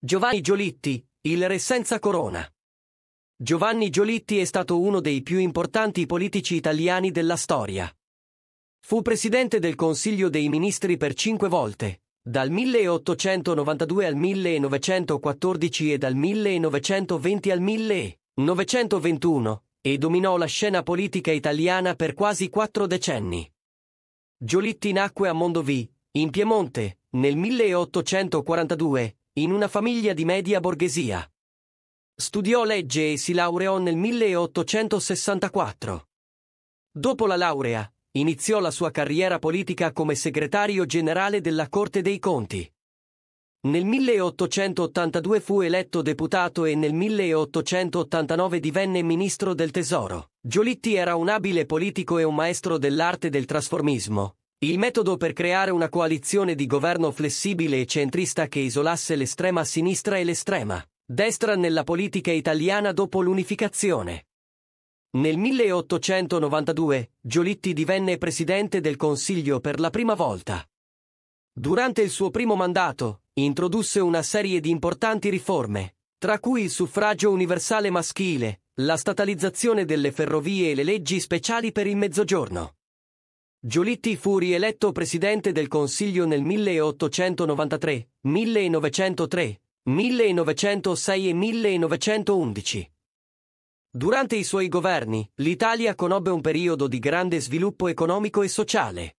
Giovanni Giolitti, il re senza corona. Giovanni Giolitti è stato uno dei più importanti politici italiani della storia. Fu presidente del Consiglio dei Ministri per cinque volte, dal 1892 al 1914 e dal 1920 al 1921, e dominò la scena politica italiana per quasi quattro decenni. Giolitti nacque a Mondovì, in Piemonte, nel 1842, in una famiglia di media borghesia. Studiò legge e si laureò nel 1864. Dopo la laurea, iniziò la sua carriera politica come segretario generale della Corte dei Conti. Nel 1882 fu eletto deputato e nel 1889 divenne ministro del Tesoro. Giolitti era un abile politico e un maestro dell'arte del trasformismo, il metodo per creare una coalizione di governo flessibile e centrista che isolasse l'estrema sinistra e l'estrema destra nella politica italiana dopo l'unificazione. Nel 1892 Giolitti divenne presidente del Consiglio per la prima volta. Durante il suo primo mandato introdusse una serie di importanti riforme, tra cui il suffragio universale maschile, la statalizzazione delle ferrovie e le leggi speciali per il mezzogiorno. Giolitti fu rieletto presidente del Consiglio nel 1893, 1903, 1906 e 1911. Durante i suoi governi, l'Italia conobbe un periodo di grande sviluppo economico e sociale.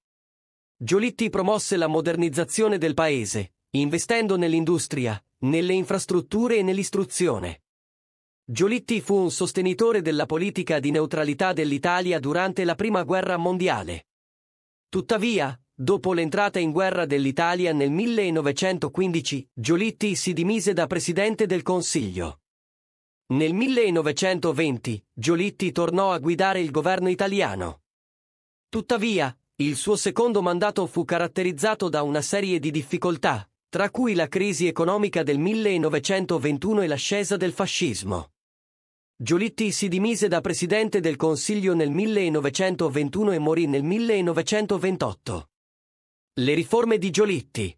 Giolitti promosse la modernizzazione del paese, investendo nell'industria, nelle infrastrutture e nell'istruzione. Giolitti fu un sostenitore della politica di neutralità dell'Italia durante la Prima Guerra Mondiale. Tuttavia, dopo l'entrata in guerra dell'Italia nel 1915, Giolitti si dimise da presidente del Consiglio. Nel 1920, Giolitti tornò a guidare il governo italiano. Tuttavia, il suo secondo mandato fu caratterizzato da una serie di difficoltà, tra cui la crisi economica del 1921 e l'ascesa del fascismo. Giolitti si dimise da presidente del Consiglio nel 1921 e morì nel 1928. Le riforme di Giolitti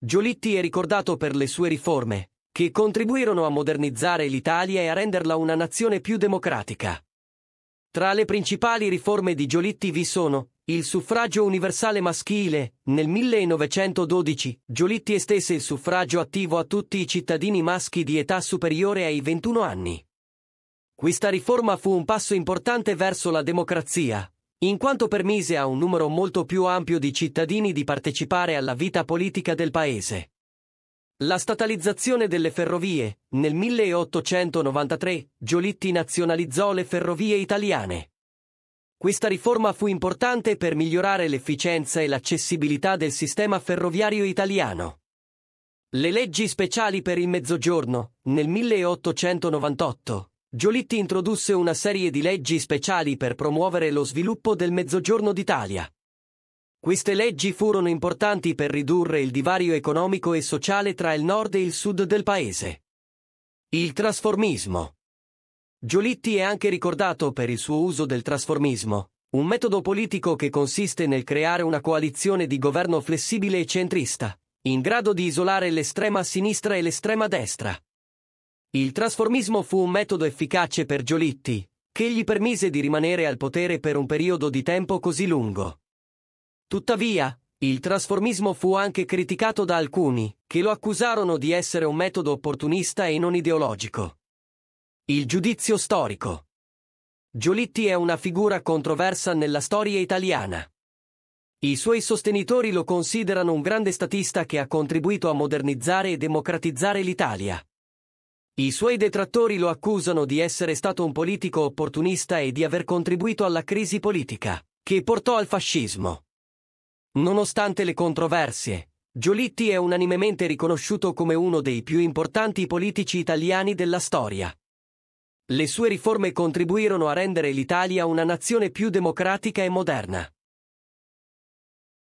Giolitti è ricordato per le sue riforme, che contribuirono a modernizzare l'Italia e a renderla una nazione più democratica. Tra le principali riforme di Giolitti vi sono il suffragio universale maschile. Nel 1912 Giolitti estese il suffragio attivo a tutti i cittadini maschi di età superiore ai 21 anni. Questa riforma fu un passo importante verso la democrazia, in quanto permise a un numero molto più ampio di cittadini di partecipare alla vita politica del paese. La statalizzazione delle ferrovie. Nel 1893 Giolitti nazionalizzò le ferrovie italiane. Questa riforma fu importante per migliorare l'efficienza e l'accessibilità del sistema ferroviario italiano. Le leggi speciali per il Mezzogiorno. Nel 1898 Giolitti introdusse una serie di leggi speciali per promuovere lo sviluppo del Mezzogiorno d'Italia. Queste leggi furono importanti per ridurre il divario economico e sociale tra il nord e il sud del paese. Il trasformismo. Giolitti è anche ricordato per il suo uso del trasformismo, un metodo politico che consiste nel creare una coalizione di governo flessibile e centrista, in grado di isolare l'estrema sinistra e l'estrema destra. Il trasformismo fu un metodo efficace per Giolitti, che gli permise di rimanere al potere per un periodo di tempo così lungo. Tuttavia, il trasformismo fu anche criticato da alcuni, che lo accusarono di essere un metodo opportunista e non ideologico. Il giudizio storico. Giolitti è una figura controversa nella storia italiana. I suoi sostenitori lo considerano un grande statista che ha contribuito a modernizzare e democratizzare l'Italia. I suoi detrattori lo accusano di essere stato un politico opportunista e di aver contribuito alla crisi politica, che portò al fascismo. Nonostante le controversie, Giolitti è unanimemente riconosciuto come uno dei più importanti politici italiani della storia. Le sue riforme contribuirono a rendere l'Italia una nazione più democratica e moderna.